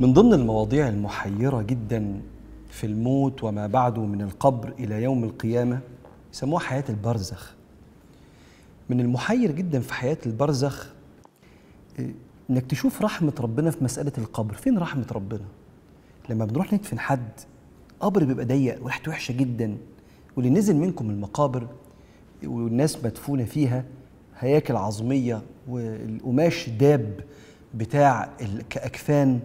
من ضمن المواضيع المحيرة جدا في الموت وما بعده من القبر إلى يوم القيامة يسموها حياة البرزخ من المحير جدا في حياة البرزخ آه، إنك تشوف رحمة ربنا في مسألة القبر فين رحمة ربنا لما بنروح ندفن حد قبر بيبقى ضيق وريحته وحشة جدا واللي نزل منكم المقابر والناس مدفونة فيها هياكل عظمية والقماش داب بتاع كأكفان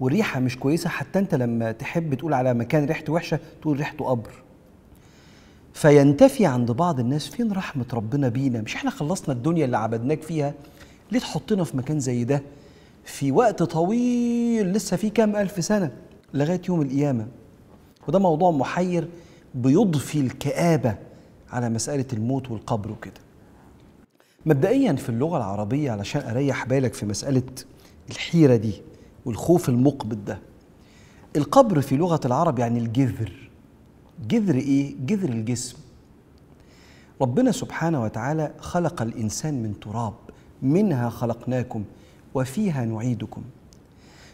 والريحه مش كويسه حتى انت لما تحب تقول على مكان ريحته وحشه تقول ريحته قبر فينتفي عند بعض الناس فين رحمه ربنا بينا مش احنا خلصنا الدنيا اللي عبدناك فيها ليه تحطنا في مكان زي ده في وقت طويل لسه في كام الف سنه لغايه يوم القيامه وده موضوع محير بيضفي الكآبة على مسألة الموت والقبر وكده مبدئيا في اللغة العربية علشان أريح بالك في مسألة الحيرة دي والخوف المقبض ده القبر في لغة العرب يعني الجذر جذر إيه؟ جذر الجسم ربنا سبحانه وتعالى خلق الإنسان من تراب منها خلقناكم وفيها نعيدكم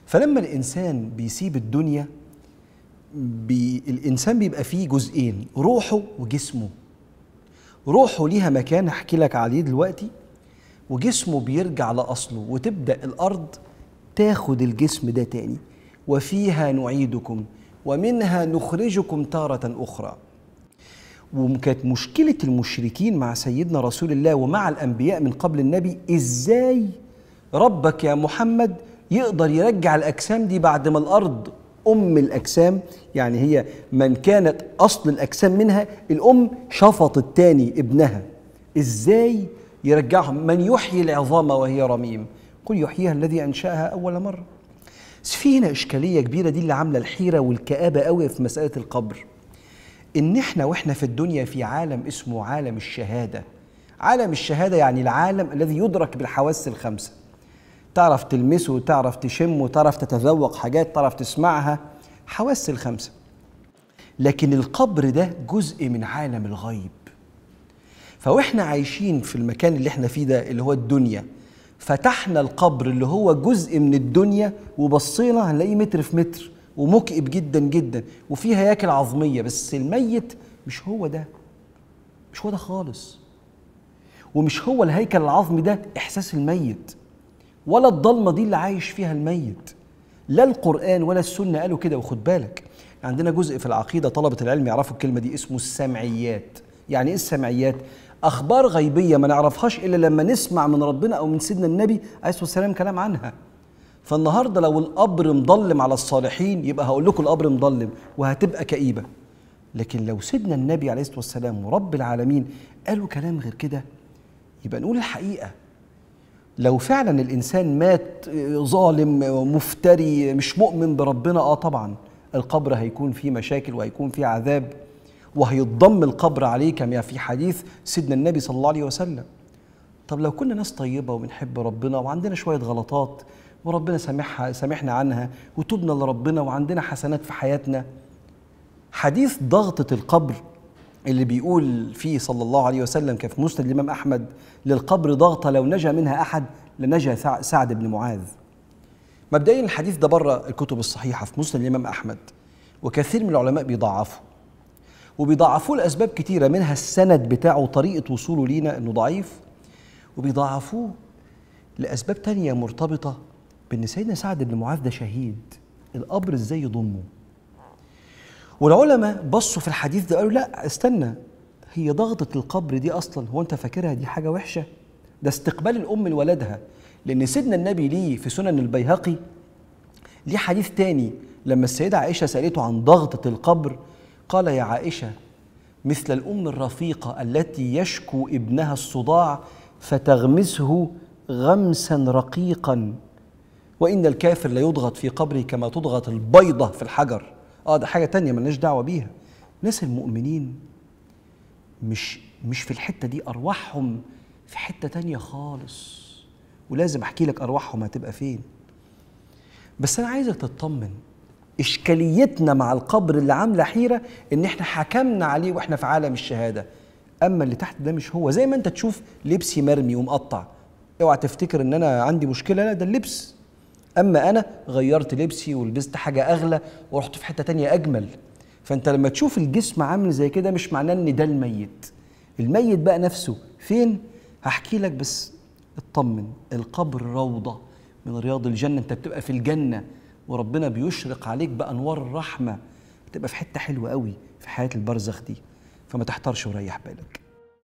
فلما الإنسان بيسيب الدنيا بي الإنسان بيبقى فيه جزئين روحه وجسمه روحه ليها مكان أحكي لك عليه دلوقتي وجسمه بيرجع لأصله وتبدأ الأرض تاخد الجسم ده تاني وفيها نعيدكم ومنها نخرجكم تارة أخرى وكانت مشكلة المشركين مع سيدنا رسول الله ومع الأنبياء من قبل النبي إزاي ربك يا محمد يقدر يرجع الأجسام دي بعد ما الأرض أم الأجسام يعني هي من كانت أصل الأجسام منها الأم شفطت تاني ابنها إزاي يرجعهم من يحيي العظام وهي رميم قل يحييها الذي أنشأها أول مرة في هنا إشكالية كبيرة دي اللي عاملة الحيرة والكآبة قوي في مسألة القبر إن إحنا وإحنا في الدنيا في عالم اسمه عالم الشهادة عالم الشهادة يعني العالم الذي يدرك بالحواس الخمسة تعرف تلمسه تعرف تشمه تعرف تتذوق حاجات تعرف تسمعها حواس الخمسة لكن القبر ده جزء من عالم الغيب فاحنا عايشين في المكان اللي احنا فيه ده اللي هو الدنيا فتحنا القبر اللي هو جزء من الدنيا وبصينا هنلاقيه متر في متر ومكئب جدا جدا وفيه هياكل عظميه بس الميت مش هو ده مش هو ده خالص ومش هو الهيكل العظمي ده احساس الميت ولا الضلمه دي اللي عايش فيها الميت لا القران ولا السنه قالوا كده وخد بالك عندنا جزء في العقيده طلبه العلم يعرفوا الكلمه دي اسمه السمعيات يعني ايه السمعيات اخبار غيبيه ما نعرفهاش الا لما نسمع من ربنا او من سيدنا النبي عليه الصلاه والسلام كلام عنها فالنهارده لو القبر مضلم على الصالحين يبقى هقول لكم القبر مضلم وهتبقى كئيبه لكن لو سيدنا النبي عليه الصلاه والسلام ورب العالمين قالوا كلام غير كده يبقى نقول الحقيقه لو فعلا الانسان مات ظالم مفتري مش مؤمن بربنا اه طبعا القبر هيكون فيه مشاكل وهيكون فيه عذاب وهيتضم القبر عليه كما في حديث سيدنا النبي صلى الله عليه وسلم طب لو كنا ناس طيبة وبنحب ربنا وعندنا شوية غلطات وربنا سامحها سامحنا عنها وتوبنا لربنا وعندنا حسنات في حياتنا حديث ضغطة القبر اللي بيقول فيه صلى الله عليه وسلم كيف مسند الإمام أحمد للقبر ضغطة لو نجا منها أحد لنجا سعد بن معاذ مبدئيا الحديث ده بره الكتب الصحيحة في مسند الإمام أحمد وكثير من العلماء بيضعفوا وبيضعفوه لاسباب كتيره منها السند بتاعه وطريقه وصوله لينا انه ضعيف وبيضعفوه لاسباب تانية مرتبطه بان سيدنا سعد بن معاذ ده شهيد القبر ازاي يضمه والعلماء بصوا في الحديث ده قالوا لا استنى هي ضغطة القبر دي أصلا هو أنت فاكرها دي حاجة وحشة ده استقبال الأم لولدها لأن سيدنا النبي ليه في سنن البيهقي ليه حديث تاني لما السيدة عائشة سألته عن ضغطة القبر قال يا عائشة مثل الأم الرفيقة التي يشكو ابنها الصداع فتغمسه غمسا رقيقا وإن الكافر ليضغط في قبره كما تضغط البيضة في الحجر آه ده حاجة تانية ملناش دعوة بيها ناس المؤمنين مش مش في الحتة دي أرواحهم في حتة تانية خالص ولازم أحكي لك أرواحهم هتبقى فين بس أنا عايزك تطمن اشكاليتنا مع القبر اللي عامله حيره ان احنا حكمنا عليه واحنا في عالم الشهاده اما اللي تحت ده مش هو زي ما انت تشوف لبسي مرمي ومقطع اوعى تفتكر ان انا عندي مشكله لا ده اللبس اما انا غيرت لبسي ولبست حاجه اغلى ورحت في حته تانية اجمل فانت لما تشوف الجسم عامل زي كده مش معناه ان ده الميت الميت بقى نفسه فين هحكي لك بس اطمن القبر روضه من رياض الجنه انت بتبقى في الجنه وربنا بيشرق عليك بانوار الرحمه بتبقى في حته حلوه قوي في حياه البرزخ دي فما تحتارش وريح بالك